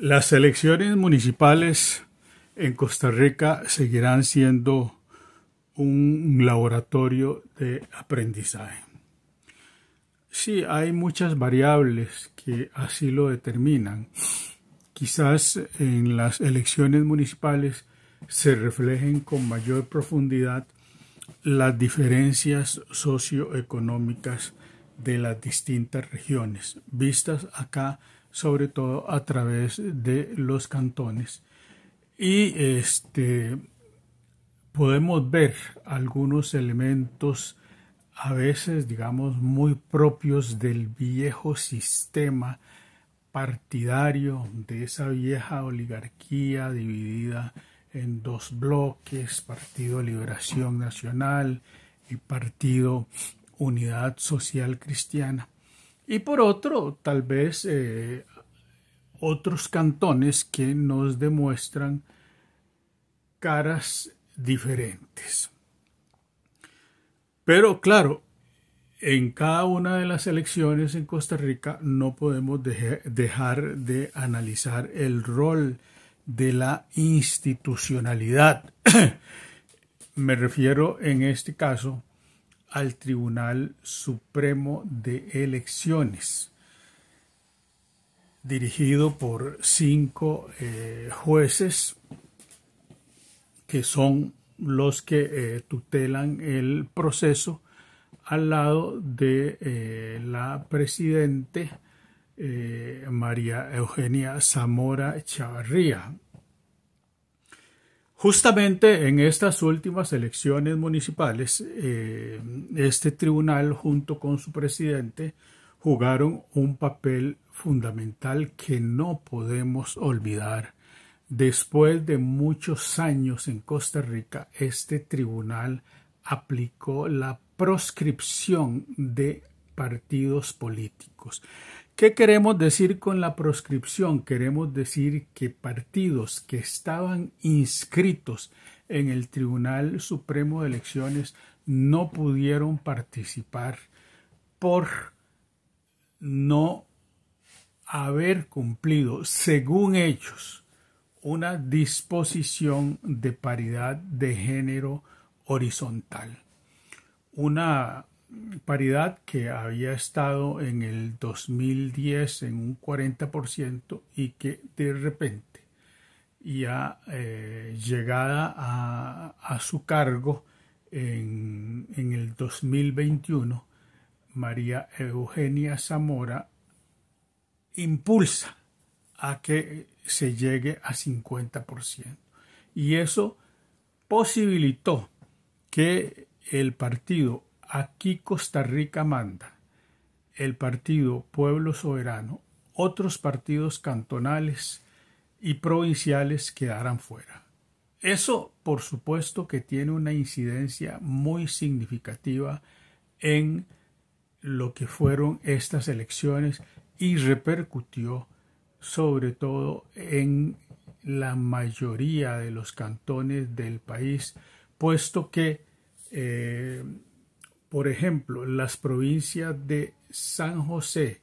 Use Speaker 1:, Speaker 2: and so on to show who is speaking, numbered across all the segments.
Speaker 1: Las elecciones municipales en Costa Rica seguirán siendo un laboratorio de aprendizaje. Sí, hay muchas variables que así lo determinan. Quizás en las elecciones municipales se reflejen con mayor profundidad las diferencias socioeconómicas de las distintas regiones, vistas acá sobre todo a través de los cantones. Y este, podemos ver algunos elementos a veces, digamos, muy propios del viejo sistema partidario, de esa vieja oligarquía dividida en dos bloques, Partido Liberación Nacional y Partido Unidad Social Cristiana. Y por otro, tal vez eh, otros cantones que nos demuestran caras diferentes. Pero claro, en cada una de las elecciones en Costa Rica no podemos dejar de analizar el rol de la institucionalidad. Me refiero en este caso al Tribunal Supremo de Elecciones, dirigido por cinco eh, jueces que son los que eh, tutelan el proceso al lado de eh, la presidente María Eugenia Zamora Chavarría. Justamente en estas últimas elecciones municipales, eh, este tribunal junto con su presidente jugaron un papel fundamental que no podemos olvidar. Después de muchos años en Costa Rica, este tribunal aplicó la proscripción de partidos políticos. ¿Qué queremos decir con la proscripción? Queremos decir que partidos que estaban inscritos en el Tribunal Supremo de Elecciones no pudieron participar por no haber cumplido, según ellos, una disposición de paridad de género horizontal. Una paridad que había estado en el 2010 en un 40% y que de repente ya eh, llegada a, su cargo en, en el 2021, María Eugenia Zamora impulsa a que se llegue a 50%. Y eso posibilitó que el partido Aquí Costa Rica manda. El partido Pueblo Soberano, otros partidos cantonales y provinciales quedarán fuera. Eso, por supuesto, que tiene una incidencia muy significativa en lo que fueron estas elecciones y repercutió sobre todo en la mayoría de los cantones del país, puesto que eh, por ejemplo, las provincias de San José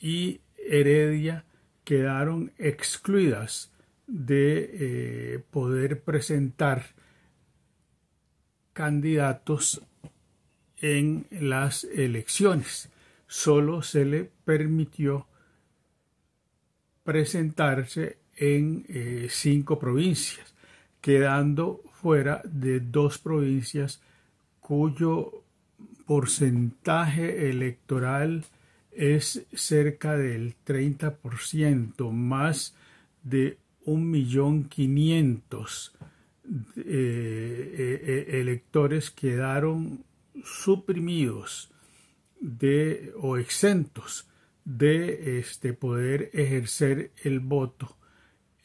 Speaker 1: y Heredia quedaron excluidas de eh, poder presentar candidatos en las elecciones. Solo se le permitió presentarse en eh, cinco provincias, quedando fuera de dos provincias cuyo porcentaje electoral es cerca del 30%, más de 1.500.000 quinientos eh, eh, eh, electores quedaron suprimidos de o exentos de este poder ejercer el voto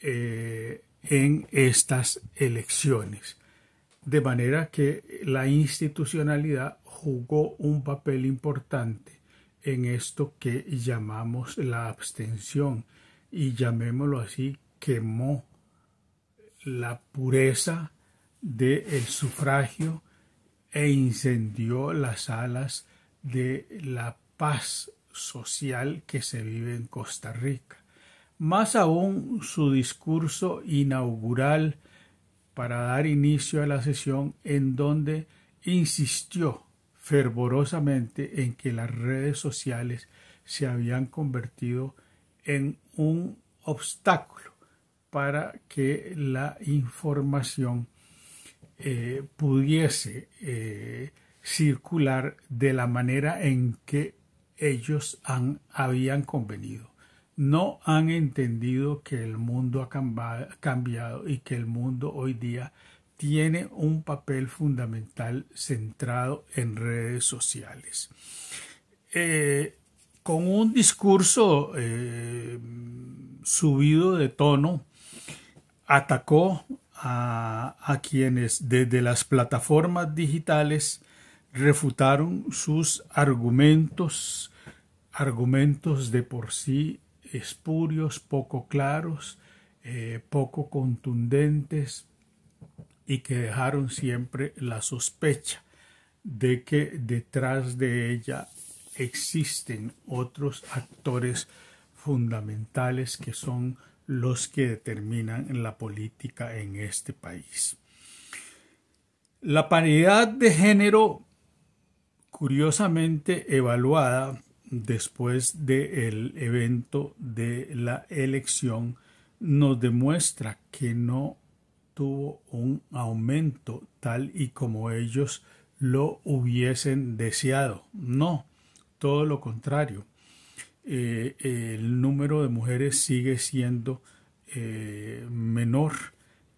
Speaker 1: en estas elecciones de manera que la institucionalidad jugó un papel importante en esto que llamamos la abstención y llamémoslo así, quemó la pureza del sufragio e incendió las alas de la paz social que se vive en Costa Rica. Más aún su discurso inaugural para dar inicio a la sesión en donde insistió fervorosamente en que las redes sociales se habían convertido en un obstáculo para que la información eh, pudiese eh, circular de la manera en que ellos han, habían convenido. No han entendido que el mundo ha cambiado y que el mundo hoy día tiene un papel fundamental centrado en redes sociales. Eh, con un discurso eh, subido de tono, atacó a, quienes desde las plataformas digitales refutaron sus argumentos, argumentos de por sí espurios, poco claros, eh, poco contundentes, y que dejaron siempre la sospecha de que detrás de ella existen otros actores fundamentales que son los que determinan la política en este país. La paridad de género, curiosamente evaluada después del evento de la elección, nos demuestra que no tuvo un aumento tal y como ellos lo hubiesen deseado. No, todo lo contrario. Eh, el número de mujeres sigue siendo eh, menor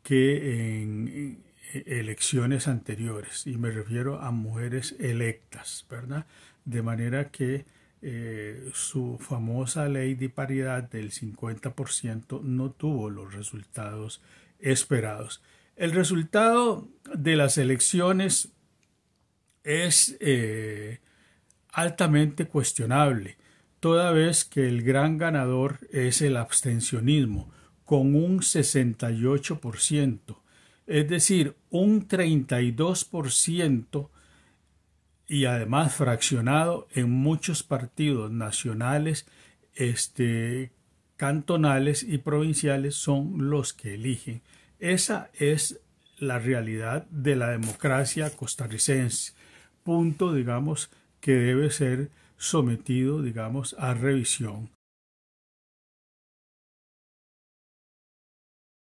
Speaker 1: que en eh, elecciones anteriores y me refiero a mujeres electas, ¿verdad? De manera que su famosa ley de paridad del 50% no tuvo los resultados esperados. El resultado de las elecciones es eh, altamente cuestionable, toda vez que el gran ganador es el abstencionismo, con un 68%, es decir, un 32% y además fraccionado en muchos partidos nacionales este, cantonales y provinciales son los que eligen. Esa es la realidad de la democracia costarricense, punto, digamos, que debe ser sometido, digamos, a revisión.